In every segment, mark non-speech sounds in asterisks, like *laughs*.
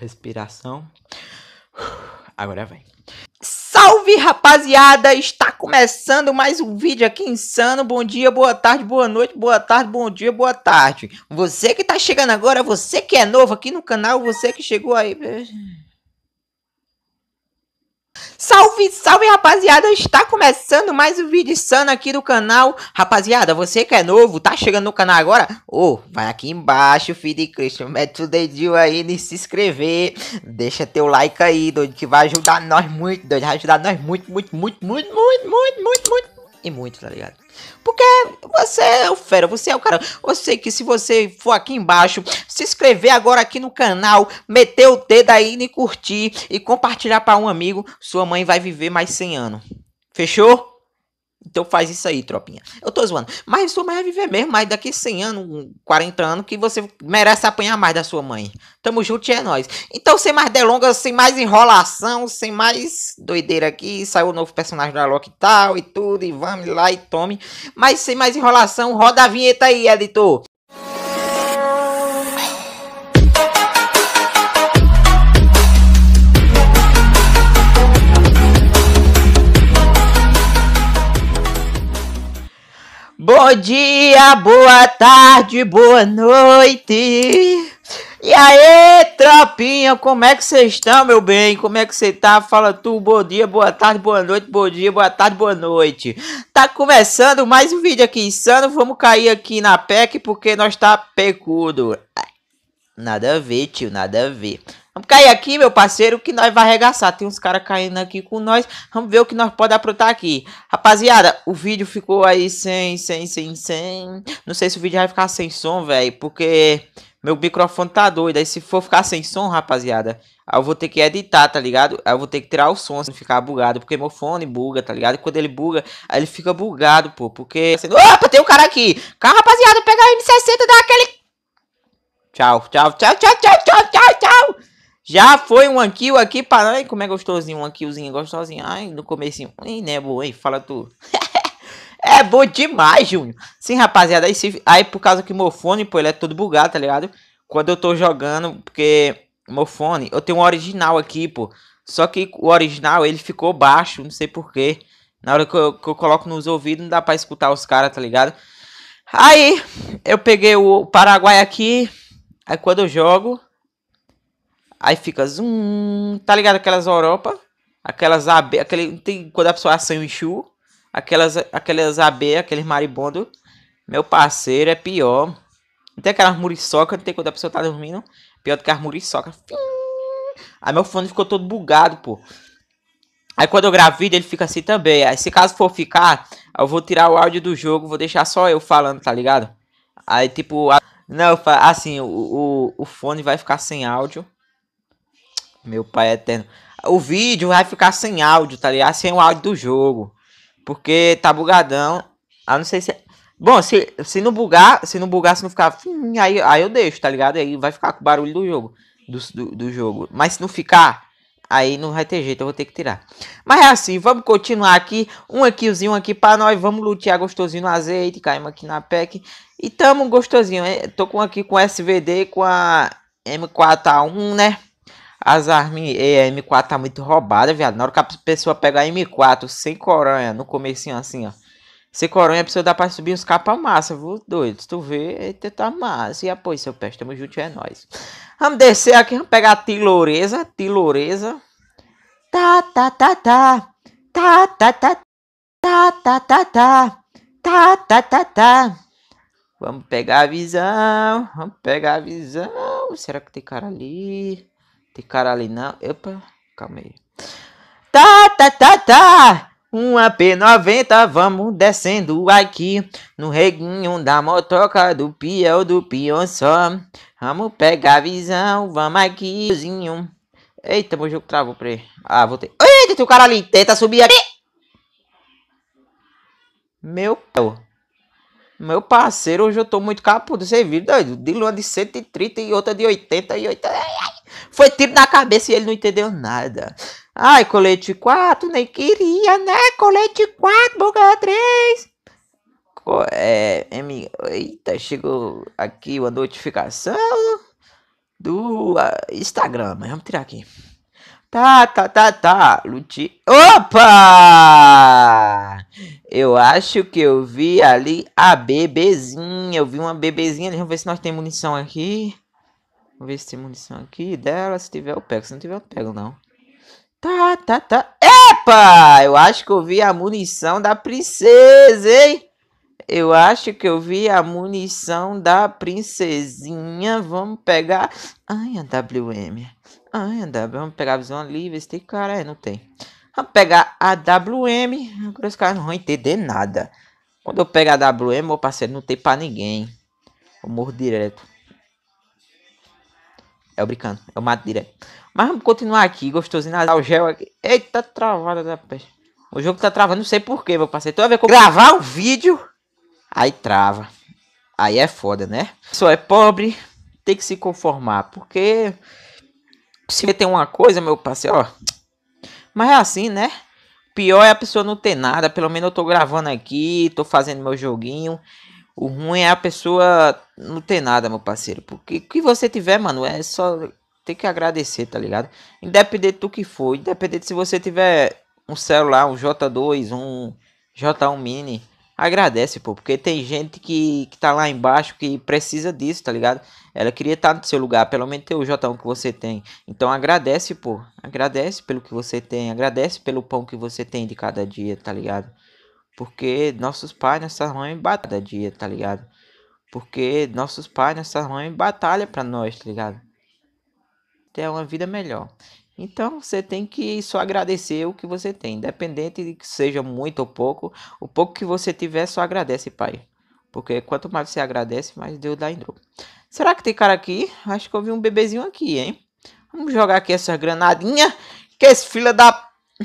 respiração. *sighs* Agora vem. Salve rapaziada, está começando mais um vídeo aqui insano. Bom dia, boa tarde, boa noite, boa tarde, bom dia, boa tarde. Você que está chegando agora, você que é novo aqui no canal, você que chegou aí. Salve, salve rapaziada, está começando mais um vídeo insano aqui do canal Rapaziada, você que é novo, tá chegando no canal agora? Ô, oh, vai aqui embaixo, filho de Cristo, mete o dedinho aí e se inscrever Deixa teu like aí, doido, que vai ajudar nós muito, doido Vai ajudar nós muito, muito, muito, muito, muito, muito, muito, muito e muito, tá ligado? Porque você é o fera, você é o cara. Eu sei que se você for aqui embaixo, se inscrever agora aqui no canal, meter o dedo aí e curtir e compartilhar para um amigo, sua mãe vai viver mais 100 anos. Fechou? Então faz isso aí, tropinha. Eu tô zoando. Mas sua mãe vai viver mesmo, mas daqui 100 anos, 40 anos, que você merece apanhar mais da sua mãe. Tamo junto e é nóis. Então, sem mais delongas, sem mais enrolação, sem mais doideira aqui, saiu o novo personagem da Loki e tal e tudo, e vamos lá e tome. Mas sem mais enrolação, roda a vinheta aí, editor. Bom dia, boa tarde, boa noite. E aí, tropinha, como é que vocês estão, meu bem? Como é que você tá? Fala tu, bom dia, boa tarde, boa noite, bom dia, boa tarde, boa noite. Tá começando mais um vídeo aqui insano. Vamos cair aqui na PEC porque nós tá pecudo. Nada a ver, tio, nada a ver. Vamos cair aqui, meu parceiro, que nós vai arregaçar. Tem uns caras caindo aqui com nós. Vamos ver o que nós pode aprontar aqui. Rapaziada, o vídeo ficou aí sem, sem, sem, sem. Não sei se o vídeo vai ficar sem som, velho, porque meu microfone tá doido. Aí se for ficar sem som, rapaziada, eu vou ter que editar, tá ligado? eu vou ter que tirar o som se ficar bugado, porque meu fone buga, tá ligado? E quando ele buga, aí ele fica bugado, pô, porque... Assim, opa, tem um cara aqui! Calma, rapaziada, pega a M60 daquele... Tchau, tchau, tchau, tchau, tchau, tchau, tchau, tchau! Já foi um anquil aqui para... Ai, como é gostosinho um anquilzinho, gostosinho. Ai, no comecinho. Ei, né, boa, ei, fala tu. *laughs* é bom demais, Júnior. Sim, rapaziada, aí, se... aí por causa que meu fone, pô, ele é todo bugado, tá ligado? Quando eu tô jogando, porque meu fone, eu tenho um original aqui, pô. Só que o original, ele ficou baixo, não sei porquê. Na hora que eu, que eu coloco nos ouvidos, não dá pra escutar os caras, tá ligado? Aí, eu peguei o Paraguai aqui. Aí quando eu jogo, Aí fica zoom. Tá ligado aquelas Europa? Aquelas AB, aquele. Tem, quando a pessoa acende o enxu, aquelas, aquelas AB, aqueles maribondo. Meu parceiro é pior. tem aquelas muriçoca, não tem quando a pessoa tá dormindo. Pior do que as muriçoca. Aí meu fone ficou todo bugado, pô. Aí quando eu gravido, ele fica assim também. Aí se caso for ficar, eu vou tirar o áudio do jogo, vou deixar só eu falando, tá ligado? Aí tipo, a... não, assim, o, o, o fone vai ficar sem áudio. Meu pai é eterno. O vídeo vai ficar sem áudio, tá ligado? Sem o áudio do jogo. Porque tá bugadão. Ah, não sei se. É- Bom, se, se não bugar, se não bugar, se não ficar. Aí, aí eu deixo, tá ligado? Aí vai ficar com o barulho do jogo. Do, do, do jogo. Mas se não ficar, Aí não vai ter jeito, eu vou ter que tirar. Mas é assim, vamos continuar aqui. Um aquizinho aqui para nós. Vamos lutear gostosinho no azeite. Caímos aqui na PEC. E tamo gostosinho. Hein? Tô com aqui com SVD, com a M4A1, né? As armas a M4 tá muito roubada, viado. Na hora que a pessoa pega a M4 sem coronha, no comecinho assim, ó. Sem coronha, a pessoa dá pra subir uns capa massa, viu, doido? Se tu vê, tá massa. E apoio, seu peste, tamo junto, é nóis. Vamos descer aqui, vamos pegar a tiloreza, tiloreza. Tá, tá, tá, tá. Tá, tá, tá. Tá, tá, tá, tá. Tá, tá, tá, tá. Vamos pegar a visão, vamos pegar a visão. Será que tem cara ali? Tem cara ali não. Opa, calma aí. Tá, tá, tá, tá. Uma P90, vamos descendo aqui no reguinho da motoca do peão do peão só. Vamos pegar a visão, vamos aqui. Eita, meu jogo travou, ele. Ah, voltei. Eita, tem um cara ali, tenta subir aqui. Meu pau. Meu parceiro, hoje eu tô muito capudo. Você viu, doido? De uma de 130 e outra de 88. Ai, ai. Foi tiro na cabeça e ele não entendeu nada. Ai, colete 4, nem queria, né? Colete 4, boca 3. Co é, M... Eita, chegou aqui uma notificação do uh, Instagram. Mas vamos tirar aqui. Tá, tá, tá, tá. Luti. Opa! Eu acho que eu vi ali a bebezinha. Eu vi uma bebezinha. Vamos ver se nós temos munição aqui. Vamos ver se tem munição aqui dela. Se tiver, eu pego. Se não tiver, eu pego, não. Tá, tá, tá. Epa! Eu acho que eu vi a munição da princesa, hein? Eu acho que eu vi a munição da princesinha. Vamos pegar. Ai, a WM ainda. Ah, é, vamos pegar a visão ali, ver se tem cara. É, não tem. Vamos pegar a WM. Agora os caras não vão entender nada. Quando eu pegar a WM, meu parceiro, não tem pra ninguém. Eu morro direto. É o brincando, eu mato direto. Mas vamos continuar aqui, gostosinho. O gel aqui. Eita, travada da peste. O jogo tá travando, não sei porquê, meu parceiro. Toda vez ver como gravar um vídeo, aí trava. Aí é foda, né? Só é pobre, tem que se conformar. Porque se meter uma coisa, meu parceiro, ó. Mas é assim, né? Pior é a pessoa não ter nada. Pelo menos eu tô gravando aqui, tô fazendo meu joguinho. O ruim é a pessoa não ter nada, meu parceiro. Porque o que você tiver, mano, é só tem que agradecer, tá ligado? Independente do que for, independente se você tiver um celular, um J2, um J1 Mini, agradece, pô, porque tem gente que, que tá lá embaixo que precisa disso, tá ligado? Ela queria estar no seu lugar, pelo menos ter o jotão que você tem. Então agradece, pô, agradece pelo que você tem, agradece pelo pão que você tem de cada dia, tá ligado? Porque nossos pais, nossas mães é batalham dia, tá ligado? Porque nossos pais, nossas mães é batalham pra nós, tá ligado? Ter uma vida melhor. Então você tem que só agradecer o que você tem, independente de que seja muito ou pouco, o pouco que você tiver, só agradece, pai. Porque quanto mais você agradece, mais Deus dá em dobro. Será que tem cara aqui? Acho que eu vi um bebezinho aqui, hein? Vamos jogar aqui essa granadinha. Que esse filho da. *laughs*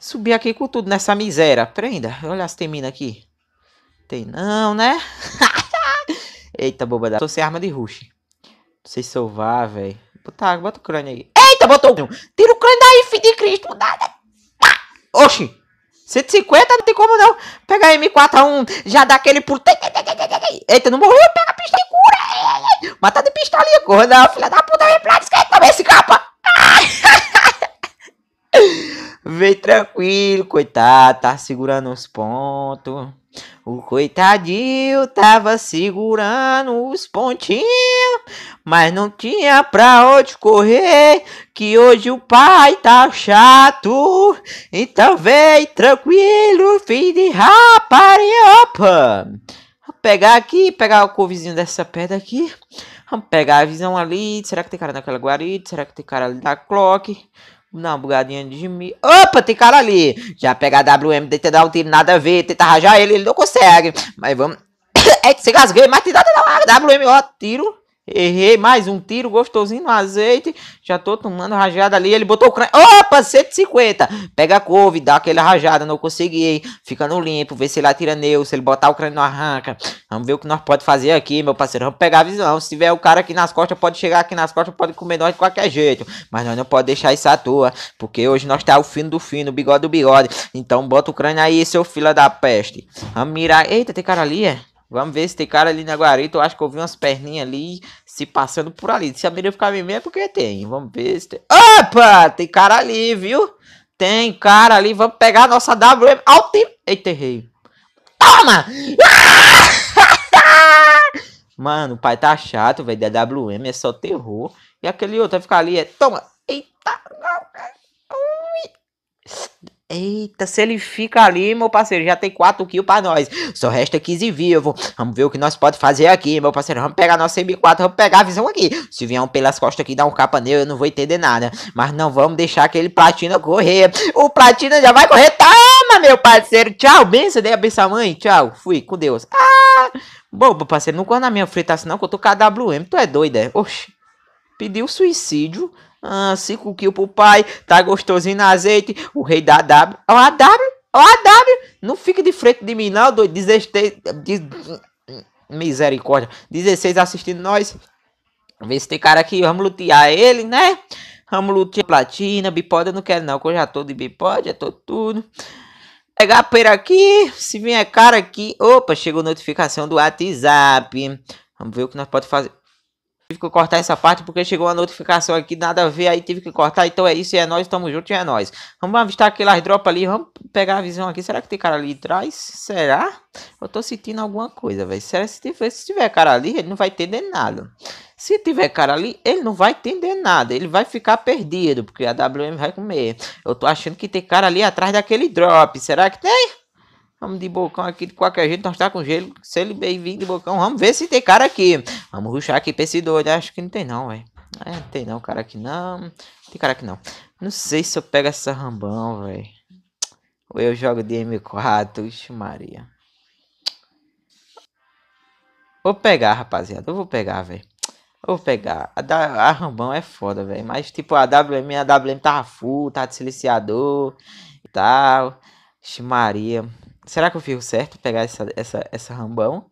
Subir aqui com tudo nessa miséria. Prenda. Olha tem termina aqui. Tem não, né? *laughs* Eita, boba da. Tô sem arma de rush. Não sei se eu vá, velho. Bota, bota o crânio aí. Eita, botou. Tira o crânio daí, filho de Cristo. Nada. Oxi. 150 não tem como não. Pega a M4A1, já dá aquele pulo. Eita, não morreu, pega a pistola e cura. Mata de pistolinha, corra não, filha da puta, vem pra esquerda esse capa? Vem tranquilo, coitado, tá segurando os pontos. O coitadinho tava segurando os pontinhos, mas não tinha pra onde correr, que hoje o pai tá chato. Então vem tranquilo, filho de rapariopa. Vamos pegar aqui, pegar o covizinho dessa pedra aqui. Vamos pegar a visão ali. Será que tem cara naquela guarita? Será que tem cara ali da clock? Não, bugadinha de mim. Opa, tem cara ali. Já pega a WM, tenta dar um tiro, nada a ver. Tenta rajar ele, ele não consegue. Mas vamos. *coughs* é que você gasguei, mas tem nada a WM, ó, tiro. Errei mais um tiro gostosinho no azeite. Já tô tomando rajada ali. Ele botou o crânio. Opa, 150. Pega a couve, dá aquela rajada. Não consegui, Fica no limpo. Vê se ele atira neu. Se ele botar o crânio, não arranca. Vamos ver o que nós pode fazer aqui, meu parceiro. Vamos pegar a visão. Se tiver o cara aqui nas costas, pode chegar aqui nas costas. Pode comer nós de qualquer jeito. Mas nós não pode deixar isso à toa. Porque hoje nós tá o fino do fino. O bigode do bigode. Então bota o crânio aí, seu fila da peste. Vamos mirar. Eita, tem cara ali, é? Vamos ver se tem cara ali na guarita. Eu acho que eu vi umas perninhas ali se passando por ali. Se a menina ficar bem é porque tem. Vamos ver se tem. Opa! Tem cara ali, viu? Tem cara ali. Vamos pegar a nossa WM. Alto. Eita, errei. Toma! *laughs* Mano, o pai tá chato, velho. Da WM é só terror. E aquele outro vai ficar ali. É... Toma! Eita! Ui. Eita, se ele fica ali, meu parceiro, já tem 4 kills pra nós. Só resta 15 vivo. Vamos ver o que nós pode fazer aqui, meu parceiro. Vamos pegar nosso M4, vamos pegar a visão aqui. Se vier um pelas costas aqui, dar um capa nele, eu não vou entender nada. Mas não vamos deixar aquele Platina correr. O Platina já vai correr. Toma, meu parceiro. Tchau, benção. Dei a benção mãe. Tchau. Fui, com Deus. Ah! Bom, meu parceiro, não corre na minha fritação, assim, não, que eu tô KWM. Tu é doida. é? Oxi. Pediu suicídio. Ah, 5 kills pro pai. Tá gostosinho no azeite. O rei da W. Ó, a W. Ó, a W. Não fica de frente de mim, não, doido. 16. De... Misericórdia. 16 assistindo nós. Vê se tem cara aqui. Vamos lutear ele, né? Vamos lutear platina. Bipode eu não quero, não. Que eu já tô de bipode. Já tô tudo. Pegar a pera aqui. Se vier cara aqui. Opa, chegou notificação do WhatsApp. Vamos ver o que nós podemos fazer. Tive que cortar essa parte porque chegou uma notificação aqui, nada a ver, aí tive que cortar. Então é isso, é nós, tamo junto, é nós. Vamos avistar aquelas drop ali, vamos pegar a visão aqui. Será que tem cara ali atrás? Será? Eu tô sentindo alguma coisa, velho. Será se tiver, se tiver cara ali, ele não vai entender nada. Se tiver cara ali, ele não vai entender nada. Ele vai ficar perdido, porque a WM vai comer. Eu tô achando que tem cara ali atrás daquele drop. Será que tem? Vamos de bocão aqui de qualquer jeito, nós tá com gelo. Se ele bem-vindo de bocão, vamos ver se tem cara aqui. Vamos ruxar aqui pra esse doido. Acho que não tem não, velho. É, não tem não, cara aqui não. Tem cara aqui não. Não sei se eu pego essa rambão, velho. Ou eu jogo de M4, ixi Maria. Vou pegar, rapaziada. Eu vou pegar, velho. vou pegar. A, da, a Rambão é foda, velho. Mas, tipo, a WM, a WM tava full, tava de silenciador e tal. Ixi Maria será que eu fiz certo pegar essa, essa, essa Rambão?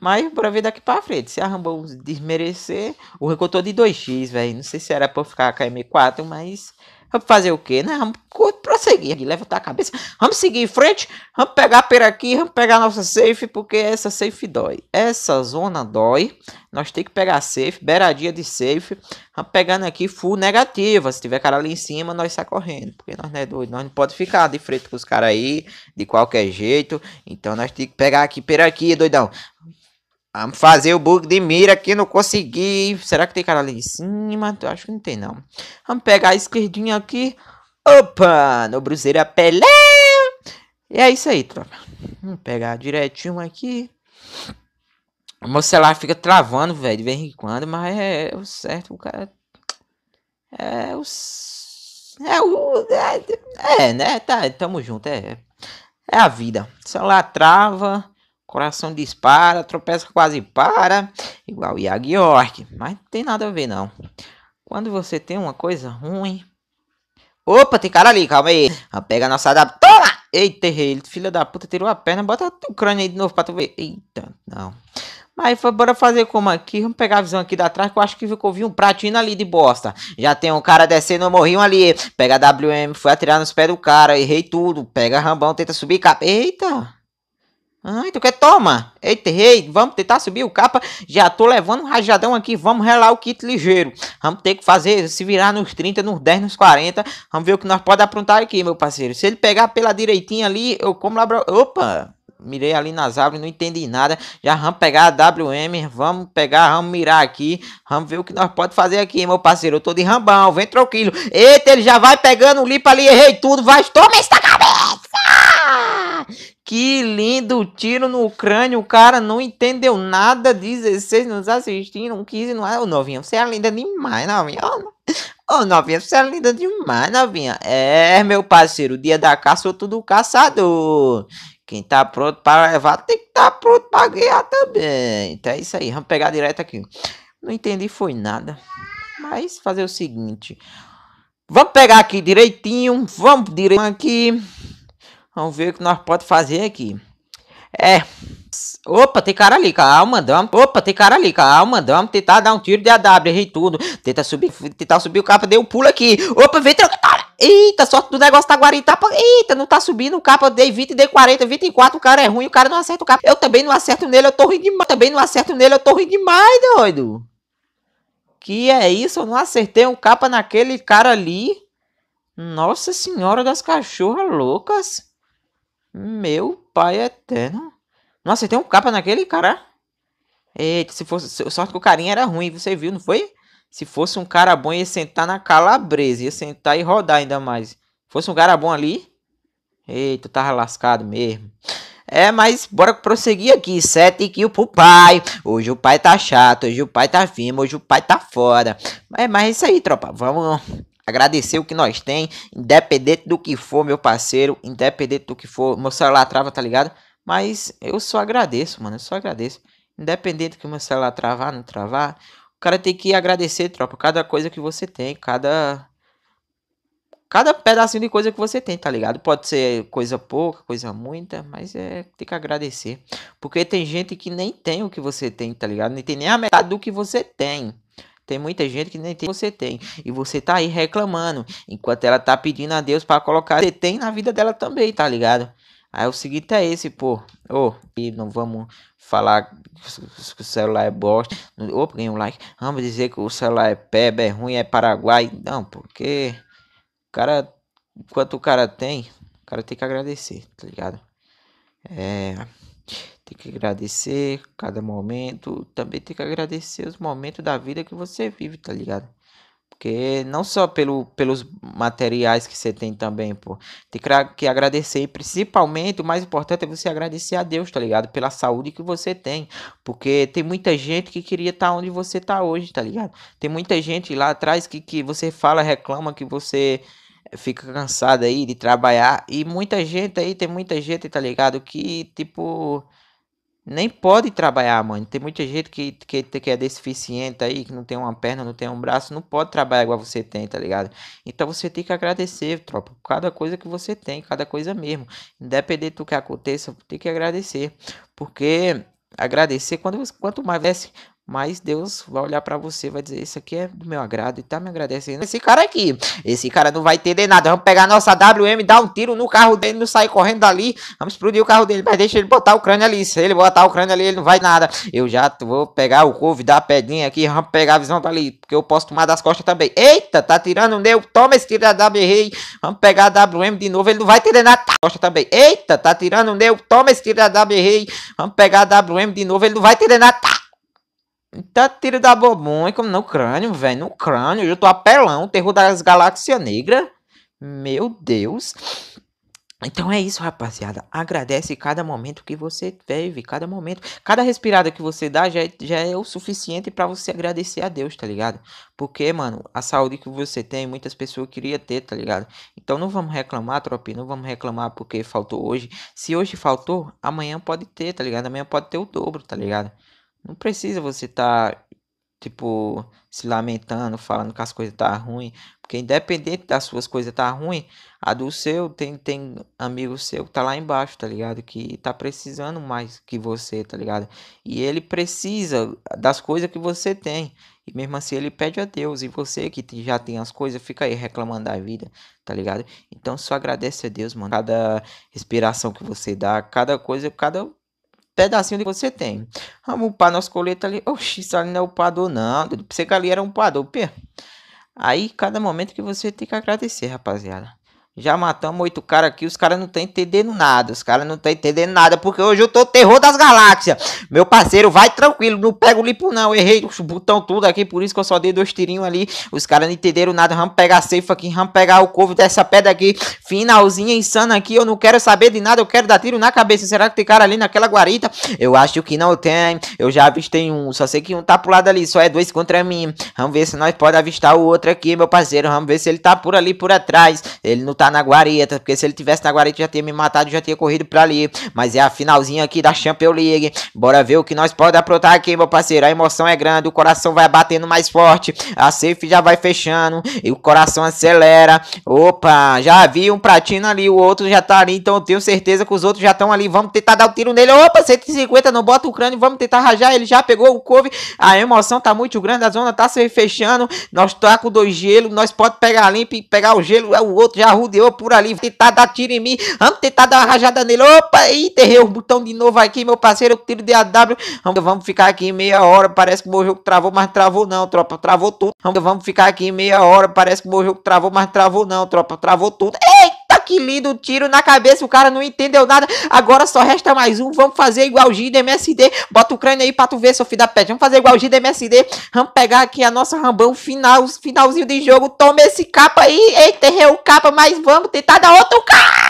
Mas bora ver daqui pra frente. Se a Rambão desmerecer, o recortou de 2x, velho. Não sei se era pra com ficar KM4, mas Vamos fazer o quê, né? Vamos prosseguir, levantar a cabeça, vamos seguir em frente, vamos pegar por aqui, vamos pegar nossa safe, porque essa safe dói. Essa zona dói, nós tem que pegar safe, beiradinha de safe, vamos pegando aqui full negativa, se tiver cara ali em cima, nós sai correndo, porque nós não é doido, nós não pode ficar de frente com os caras aí, de qualquer jeito, então nós tem que pegar aqui por aqui, doidão. Vamos ah, fazer o bug de mira aqui, não consegui. Será que tem cara ali em cima? Eu acho que não tem, não. Vamos pegar a esquerdinha aqui. Opa! No Bruseira Pelé! E é isso aí, tropa. Vamos pegar direitinho aqui. O meu celular fica travando, velho, de vez em quando, mas é, é o certo, o cara. É o. É o. É, é né? Tá, tamo junto, é. É a vida. O celular trava. Coração dispara, tropeça quase para, igual Iago York. Mas não tem nada a ver, não. Quando você tem uma coisa ruim. Opa, tem cara ali, calma aí. Ah, pega a nossa adaptora. Eita, errei. filha da puta, tirou a perna. Bota o crânio aí de novo pra tu ver. Eita, não. Mas bora fazer como aqui? Vamos pegar a visão aqui da trás, que eu acho que ficou vi um pratinho ali de bosta. Já tem um cara descendo, morrinho ali. Pega a WM, foi atirar nos pés do cara, errei tudo. Pega Rambão, tenta subir, capa. Eita! Ah, tu quer? Toma! Eita, rei, vamos tentar subir o capa. Já tô levando um rajadão aqui, vamos relar o kit ligeiro. Vamos ter que fazer, se virar nos 30, nos 10, nos 40. Vamos ver o que nós pode aprontar aqui, meu parceiro. Se ele pegar pela direitinha ali, eu como lá... Opa! mirei ali nas árvores, não entendi nada. Já vamos pegar a WM, vamos pegar, vamos mirar aqui, vamos ver o que nós pode fazer aqui, meu parceiro. Eu tô de rambão, vem tranquilo. Eita, ele já vai pegando o lipo ali, errei tudo, vai, toma essa cabeça! Que lindo tiro no crânio, o cara não entendeu nada. 16 nos assistiram, 15 não é Ô, novinha, você é linda demais, novinha. Ô, novinha, você é linda demais, novinha. É, meu parceiro, dia da caça, eu tô do caçador. Quem tá pronto para levar tem que tá pronto para ganhar também. Então é isso aí, vamos pegar direto aqui. Não entendi, foi nada. Mas fazer o seguinte. Vamos pegar aqui direitinho. Vamos direitinho aqui. Vamos ver o que nós podemos fazer aqui. É. Opa, tem cara ali, calma, dama. Opa, tem cara ali, calma, dama. Tentar dar um tiro de AW, errei tudo. Tenta subir, tentar subir o capa, dei um pulo aqui. Opa, vem trocar. Eita, sorte do negócio tá guaritapa. Eita, não tá subindo o capa. Dei 20, dei 40, 24. O cara é ruim, o cara não acerta o capa. Eu também não acerto nele, eu tô rindo demais. Também não acerto nele, eu tô rindo demais, doido. Que é isso? Eu não acertei um capa naquele cara ali. Nossa senhora das cachorras loucas. Meu pai eterno. Nossa, tem um capa naquele cara? Eita, se fosse. Sorte que o carinha era ruim, você viu, não foi? Se fosse um cara bom, ia sentar na calabresa. Ia sentar e rodar ainda mais. Se fosse um cara bom ali. Eita, tava lascado mesmo. É, mas bora prosseguir aqui. Sete kills pro pai. Hoje o pai tá chato, hoje o pai tá firme, hoje o pai tá fora. É, mas é isso aí, tropa. Vamos Agradecer o que nós tem, independente do que for, meu parceiro, independente do que for, meu celular trava, tá ligado? Mas eu só agradeço, mano, eu só agradeço. Independente do que meu celular travar, não travar, o cara tem que agradecer, tropa, cada coisa que você tem, cada cada pedacinho de coisa que você tem, tá ligado? Pode ser coisa pouca, coisa muita, mas é tem que agradecer. Porque tem gente que nem tem o que você tem, tá ligado? Nem tem nem a metade do que você tem. Tem muita gente que nem tem você tem. E você tá aí reclamando. Enquanto ela tá pedindo a Deus para colocar você tem na vida dela também, tá ligado? Aí o seguinte é esse, pô. Ô, oh, e não vamos falar que o celular é bosta. Opa, ganhou ganhei um like. Vamos dizer que o celular é peba, é ruim, é Paraguai. Não, porque. O cara. Enquanto o cara tem, o cara tem que agradecer, tá ligado? É. Tem que agradecer cada momento. Também tem que agradecer os momentos da vida que você vive, tá ligado? Porque não só pelo, pelos materiais que você tem também, pô. Tem que agradecer. E principalmente, o mais importante é você agradecer a Deus, tá ligado? Pela saúde que você tem. Porque tem muita gente que queria estar tá onde você tá hoje, tá ligado? Tem muita gente lá atrás que, que você fala, reclama, que você fica cansado aí de trabalhar. E muita gente aí, tem muita gente, tá ligado? Que, tipo nem pode trabalhar, mano. Tem muita gente que, que, que é deficiente aí, que não tem uma perna, não tem um braço, não pode trabalhar igual você tem, tá ligado? Então você tem que agradecer, tropa, cada coisa que você tem, cada coisa mesmo. Independente do que aconteça, tem que agradecer. Porque agradecer, quando, quanto mais mas Deus vai olhar para você, vai dizer: Isso aqui é do meu agrado e tá me agradecendo. Esse cara aqui, esse cara não vai entender nada. Vamos pegar nossa WM, dar um tiro no carro dele, não sair correndo dali. Vamos explodir o carro dele, mas deixa ele botar o crânio ali. Se ele botar o crânio ali, ele não vai nada. Eu já vou pegar o couve, dar pedrinha aqui, vamos pegar a visão dali, porque eu posso tomar das costas também. Eita, tá tirando o meu. Toma esse tiro da WR. Vamos pegar a WM de novo, ele não vai entender nada. Tá costa também. Eita, tá tirando o meu. Toma esse tiro da WR. Vamos pegar a WM de novo, ele não vai entender nada. Tá Tá tiro da bobunha como no crânio, velho. No crânio. Eu tô apelão. Terror das Galáxias Negra. Meu Deus. Então é isso, rapaziada. Agradece cada momento que você teve, cada momento, cada respirada que você dá já, é, já é o suficiente para você agradecer a Deus, tá ligado? Porque, mano, a saúde que você tem, muitas pessoas queriam ter, tá ligado? Então não vamos reclamar, tropi, não vamos reclamar porque faltou hoje. Se hoje faltou, amanhã pode ter, tá ligado? Amanhã pode ter o dobro, tá ligado? Não precisa você tá, tipo, se lamentando, falando que as coisas tá ruim. Porque independente das suas coisas tá ruim, a do seu tem, tem amigo seu que tá lá embaixo, tá ligado? Que tá precisando mais que você, tá ligado? E ele precisa das coisas que você tem. E mesmo assim ele pede a Deus. E você que já tem as coisas, fica aí reclamando da vida, tá ligado? Então só agradece a Deus, mano. Cada respiração que você dá, cada coisa, cada pedacinho que você tem. Vamos upar nosso colete ali. Oxi, isso ali não é upador, não. Tudo você que ali era um upador, pê. Aí, cada momento que você tem que agradecer, rapaziada. Já matamos oito caras aqui, os caras não estão tá entendendo nada. Os caras não estão tá entendendo nada, porque hoje eu tô terror das galáxias. Meu parceiro, vai tranquilo, não pega o limpo não. Errei os botão tudo aqui, por isso que eu só dei dois tirinhos ali. Os caras não entenderam nada. Vamos pegar a safe aqui, vamos pegar o covo dessa pedra aqui. Finalzinha insana aqui, eu não quero saber de nada, eu quero dar tiro na cabeça. Será que tem cara ali naquela guarita? Eu acho que não tem. Eu já avistei um, só sei que um tá pro lado ali, só é dois contra mim. Vamos ver se nós podemos avistar o outro aqui, meu parceiro. Vamos ver se ele tá por ali, por atrás. Ele não tá tá na guarita, porque se ele tivesse na guarita já tinha me matado, já tinha corrido pra ali. Mas é a finalzinha aqui da Champions League. Bora ver o que nós pode aprontar aqui, meu parceiro. A emoção é grande, o coração vai batendo mais forte. A safe já vai fechando e o coração acelera. Opa, já vi um pratinho ali, o outro já tá ali, então eu tenho certeza que os outros já estão ali. Vamos tentar dar o um tiro nele. Opa, 150, não bota o crânio, vamos tentar rajar. Ele já pegou o couve. A emoção tá muito grande, a zona tá se fechando. Nós tá com dois gelo, nós pode pegar limpo e pegar o gelo, é o outro já rude deu por ali, tentar dar tiro em mim, vamos tentar dar uma rajada nele, opa, e enterrei o botão de novo aqui, meu parceiro, tiro de AW, vamos ficar aqui meia hora, parece que o meu jogo travou, mas travou não, tropa, travou tudo, vamos ficar aqui meia hora, parece que o meu jogo travou, mas travou não, tropa, travou tudo, eita! que lindo, tiro na cabeça, o cara não entendeu nada. Agora só resta mais um, vamos fazer igual o Gida MSD. Bota o crânio aí pra tu ver, seu da pet. Vamos fazer igual o Gida MSD. Vamos pegar aqui a nossa Rambão, final, finalzinho de jogo. Toma esse capa aí. Eita, errei o capa, mas vamos tentar dar outro capa!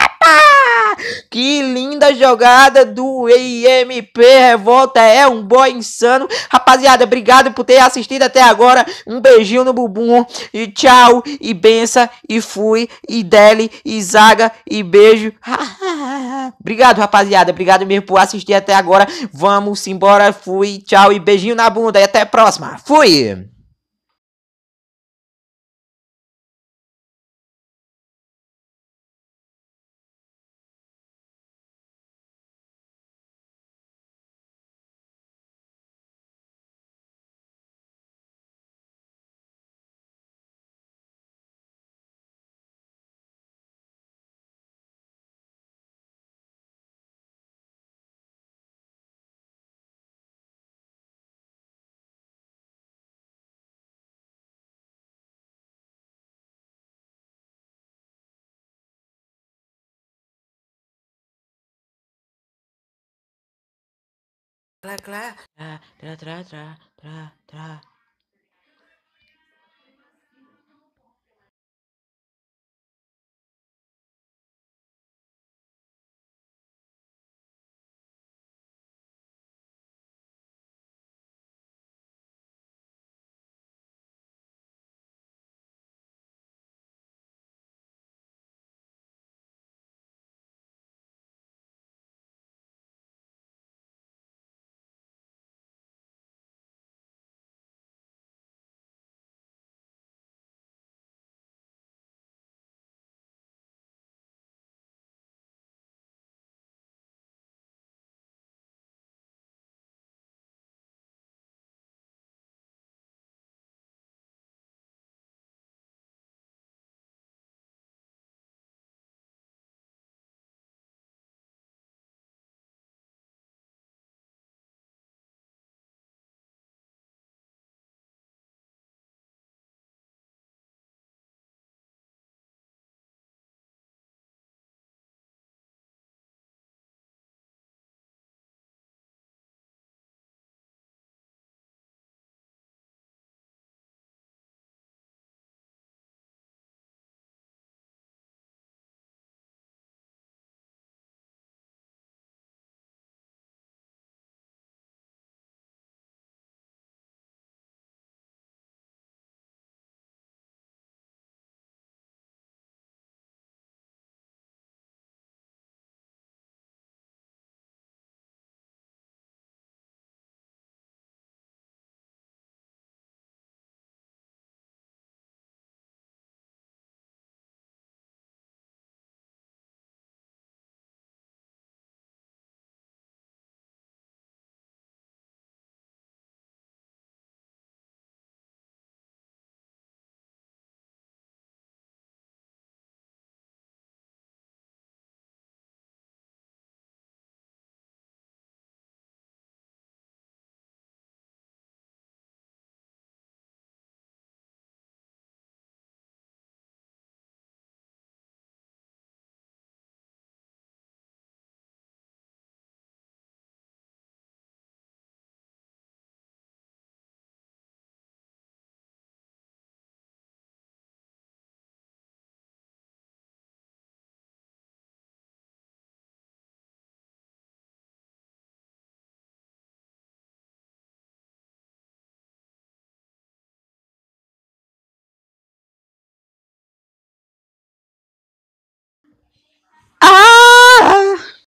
Que linda jogada do EMP Revolta. É um boy insano. Rapaziada, obrigado por ter assistido até agora. Um beijinho no bubum E tchau, e benção, e fui, e dele, e Braga e beijo. *laughs* Obrigado, rapaziada. Obrigado mesmo por assistir até agora. Vamos embora. Fui, tchau e beijinho na bunda. E até a próxima. Fui! Clack, clack. Tra, tra, tra, tra, tra, tra.